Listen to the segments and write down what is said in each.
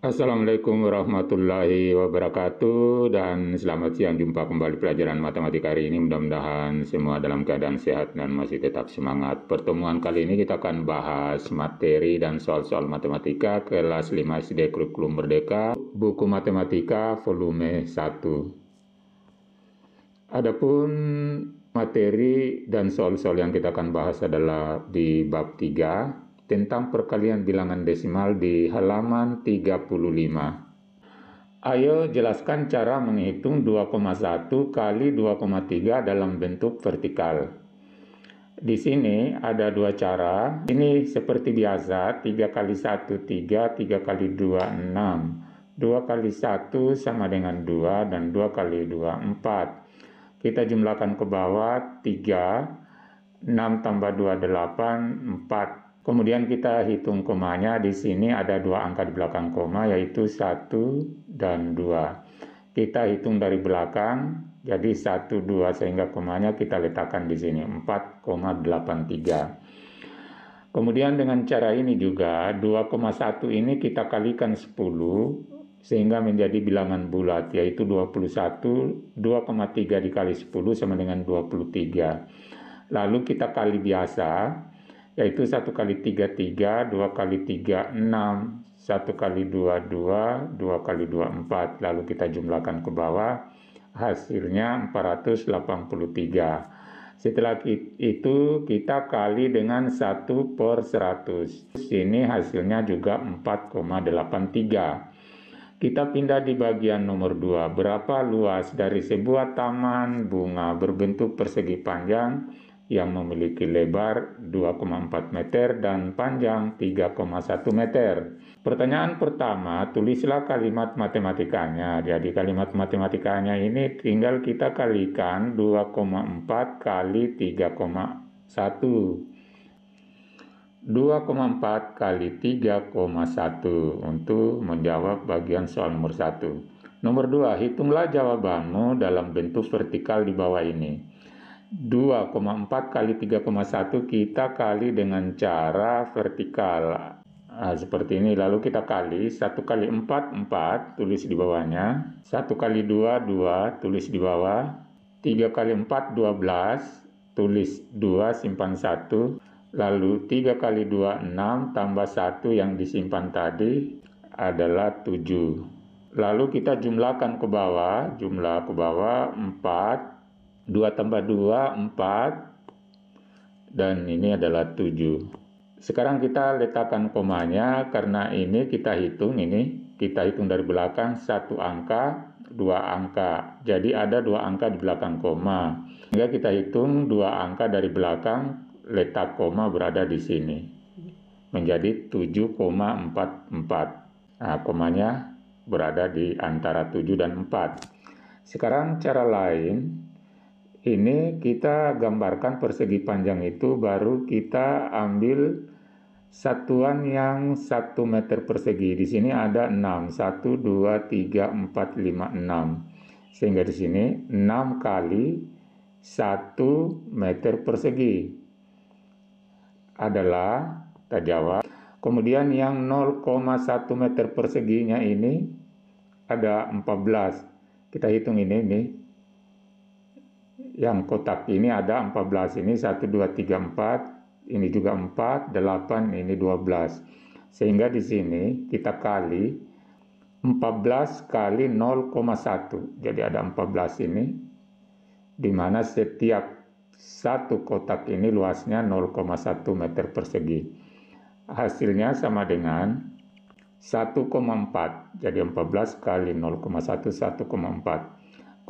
Assalamualaikum warahmatullahi wabarakatuh dan selamat siang jumpa kembali pelajaran matematika hari ini mudah-mudahan semua dalam keadaan sehat dan masih tetap semangat pertemuan kali ini kita akan bahas materi dan soal-soal matematika kelas 5 SD Kurikulum Merdeka buku matematika volume 1 Adapun materi dan soal-soal yang kita akan bahas adalah di bab 3 tentang perkalian bilangan desimal di halaman 35. Ayo jelaskan cara menghitung 2,1 kali 2,3 dalam bentuk vertikal. Di sini ada dua cara. Ini seperti biasa, 3 kali 1, 3, 3 kali 2, 6. 2 kali 1 sama dengan 2, dan 2 kali 2, 4. Kita jumlahkan ke bawah, 3, 6 tambah 2, 8, 4. Kemudian kita hitung komanya, di sini ada dua angka di belakang koma, yaitu 1 dan 2. Kita hitung dari belakang, jadi 1, 2, sehingga komanya kita letakkan di sini, 4,83. Kemudian dengan cara ini juga, 2,1 ini kita kalikan 10, sehingga menjadi bilangan bulat, yaitu 21, 2,3 dikali 10 sama dengan 23. Lalu kita kali biasa, yaitu 1 kali 3, 3, 2 kali 3, 6, 1 kali 2, 2, 2 kali 2, 4. Lalu kita jumlahkan ke bawah, hasilnya 483. Setelah itu kita kali dengan 1 per 100. Sini hasilnya juga 4,83. Kita pindah di bagian nomor 2. Berapa luas dari sebuah taman bunga berbentuk persegi panjang yang memiliki lebar 2,4 meter dan panjang 3,1 meter. Pertanyaan pertama, tulislah kalimat matematikanya. Jadi kalimat matematikanya ini tinggal kita kalikan 2,4 kali 3,1. 2,4 kali 3,1 untuk menjawab bagian soal nomor 1. Nomor 2, hitunglah jawabanmu dalam bentuk vertikal di bawah ini. 2,4 kali 3,1 kita kali dengan cara vertikal. Nah, seperti ini, lalu kita kali 1 kali 4, 4, tulis di bawahnya. 1 kali 2, 2, tulis di bawah. 3 kali 4, 12, tulis 2, simpan 1. Lalu 3 kali 2, 6, tambah 1 yang disimpan tadi adalah 7. Lalu kita jumlahkan ke bawah, jumlah ke bawah 4, 2 tambah 2, 4. Dan ini adalah 7. Sekarang kita letakkan komanya karena ini kita hitung ini. Kita hitung dari belakang satu angka, dua angka. Jadi ada dua angka di belakang koma. Sehingga kita hitung dua angka dari belakang letak koma berada di sini. Menjadi 7,44. Nah, komanya berada di antara 7 dan 4. Sekarang cara lain ini kita gambarkan persegi panjang itu baru kita ambil satuan yang 1 meter persegi. Di sini ada 6, 1, 2, 3, 4, 5, 6. Sehingga di sini 6 kali 1 meter persegi adalah, kita jawab. Kemudian yang 0,1 meter perseginya ini ada 14. Kita hitung ini nih, yang kotak ini ada 14 ini 1 2 3 4 ini juga 4 8 ini 12 sehingga di sini kita kali 14 kali 0,1 jadi ada 14 ini dimana setiap satu kotak ini luasnya 0,1 meter persegi hasilnya sama dengan 1,4 jadi 14 kali 0,1 1,4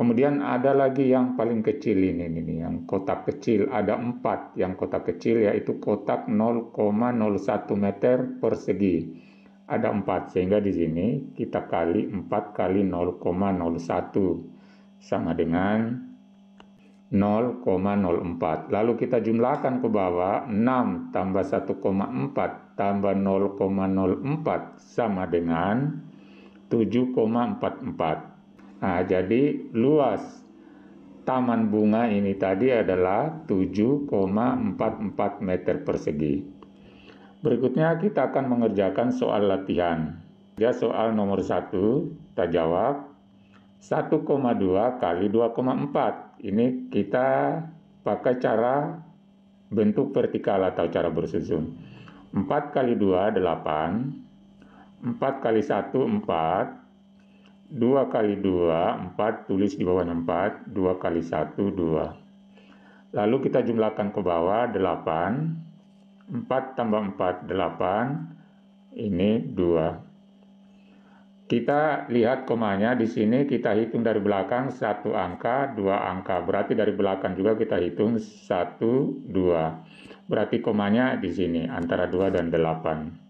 Kemudian ada lagi yang paling kecil ini, ini, ini yang kotak kecil ada empat yang kotak kecil yaitu kotak 0,01 meter persegi ada empat sehingga di sini kita kali 4 kali 0,01 sama dengan 0,04 lalu kita jumlahkan ke bawah 6 tambah 1,4 tambah 0,04 sama dengan 7,44 Nah, jadi luas taman bunga ini tadi adalah 7,44 meter persegi. Berikutnya kita akan mengerjakan soal latihan. Ya, soal nomor 1, kita jawab 1,2 kali 2,4. Ini kita pakai cara bentuk vertikal atau cara bersusun. 4 kali 2, 8. 4 kali 1, 4. 2 kali 2, 4, tulis di bawah 4, 2 kali 1, 2. Lalu kita jumlahkan ke bawah, 8, 4 tambah 4, 8, ini 2. Kita lihat komanya, di sini kita hitung dari belakang 1 angka, 2 angka, berarti dari belakang juga kita hitung 1, 2. Berarti komanya di sini, antara 2 dan 8.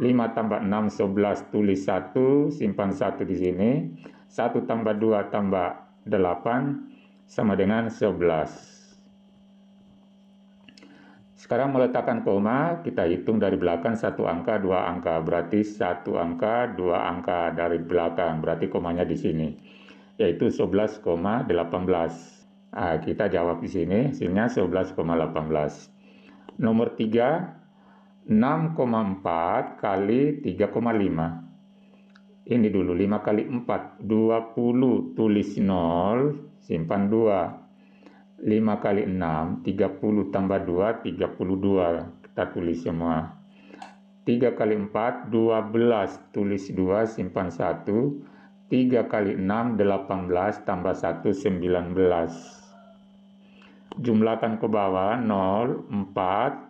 5 tambah 6, 11, tulis 1, simpan 1 di sini. 1 tambah 2 tambah 8, sama dengan 11. Sekarang meletakkan koma, kita hitung dari belakang 1 angka, 2 angka. Berarti 1 angka, 2 angka dari belakang. Berarti komanya di sini, yaitu 11,18. Nah, kita jawab di sini, hasilnya 11,18. Nomor 3, 6,4 kali 3,5. Ini dulu 5 kali 4, 20 tulis 0, simpan 2. 5 kali 6, 30 tambah 2, 32. Kita tulis semua. 3 kali 4, 12, tulis 2, simpan 1. 3 kali 6, 18, tambah 1, 19. Jumlahkan ke bawah, 0, 4,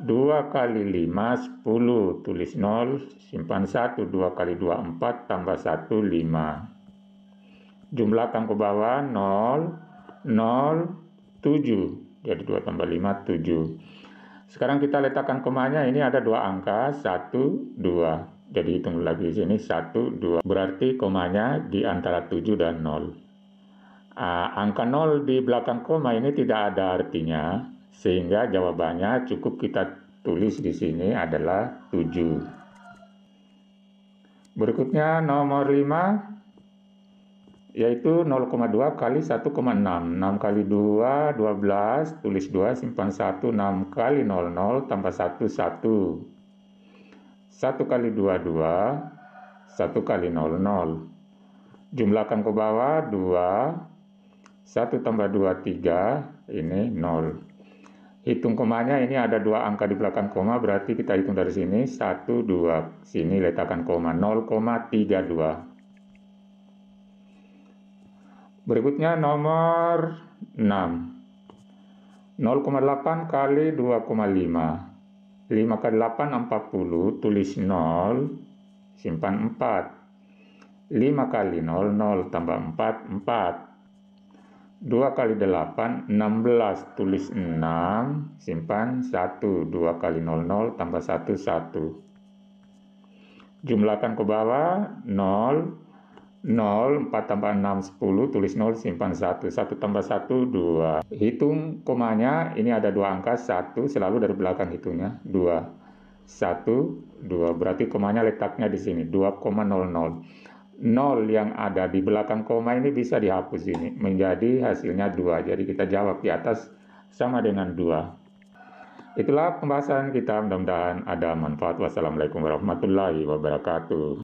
2 kali 5, 10, tulis 0, simpan 1, 2 kali 2, 4, tambah 1, 5. Jumlahkan ke bawah, 0, 0, 7. Jadi 2 tambah 5, 7. Sekarang kita letakkan komanya, ini ada dua angka, 1, 2. Jadi hitung lagi di sini, 1, 2. Berarti komanya di antara 7 dan 0. Uh, ah, angka 0 di belakang koma ini tidak ada artinya, sehingga jawabannya cukup kita tulis di sini adalah 7. Berikutnya nomor 5 yaitu 0,2 kali 1,6. 6 kali 2 12, tulis 2 simpan 1, 6 kali 00 tambah 1 1. 1 kali 2, 2. 1 kali 0, 0. Jumlahkan ke bawah, 2. 1 tambah 2, 3. Ini 0 hitung komanya ini ada dua angka di belakang koma, berarti kita hitung dari sini, 1, 2, sini letakkan koma, 0,32. Berikutnya nomor 6, 0,8 kali 2,5, 5 kali 8, 40, tulis 0, simpan 4, 5 kali 0, 0, tambah 4, 4, 2 kali 8, 16, tulis 6, simpan 1, 2 kali 0, 0, tambah 1, 1. Jumlahkan ke bawah, 0, 0, 4 tambah 6, 10, tulis 0, simpan 1, 1 tambah 1, 2. Hitung komanya, ini ada 2 angka, 1, selalu dari belakang hitungnya, 2. 1, 2, berarti komanya letaknya di sini, 2,00 nol yang ada di belakang koma ini bisa dihapus ini menjadi hasilnya dua jadi kita jawab di atas sama dengan dua itulah pembahasan kita mudah-mudahan ada manfaat wassalamualaikum warahmatullahi wabarakatuh